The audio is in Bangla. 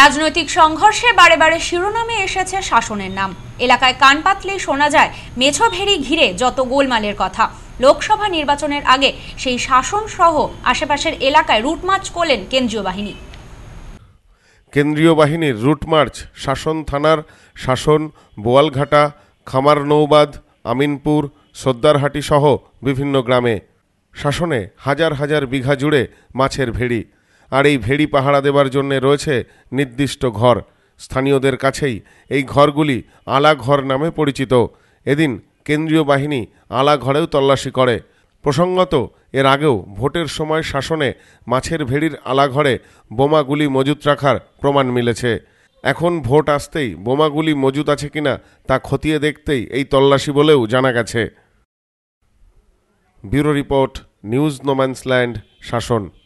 রাজনৈতিক সংঘর্ষে বারে বারে শিরোনামে এসেছে শাসনের নাম এলাকায় কান পাতলেই শোনা যায় মেছো ভেরি ঘিরে যত গোলমালের কথা লোকসভা নির্বাচনের আগে সেই শাসন সহ আশেপাশের এলাকায় রুটমার্চ করলেন কেন্দ্রীয় বাহিনী কেন্দ্রীয় বাহিনীর রুটমার্চ শাসন থানার শাসন বোয়ালঘাটা খামার নৌবাদ আমিনপুর সদ্দারহাটি সহ বিভিন্ন গ্রামে শাসনে হাজার হাজার বিঘা জুড়ে মাছের ভেড়ি আর এই ভেড়ি পাহারা দেবার জন্যে রয়েছে নির্দিষ্ট ঘর স্থানীয়দের কাছেই এই ঘরগুলি আলা ঘর নামে পরিচিত এদিন কেন্দ্রীয় বাহিনী আলা ঘরেও তল্লাশি করে প্রসঙ্গত এর আগেও ভোটের সময় শাসনে মাছের ভেড়ির আলাঘরে বোমাগুলি মজুত রাখার প্রমাণ মিলেছে এখন ভোট আসতেই বোমাগুলি মজুত আছে কিনা তা খতিয়ে দেখতেই এই তল্লাশি বলেও জানা গেছে ব্যুরো রিপোর্ট নিউজ নোম্যান্সল্যান্ড শাসন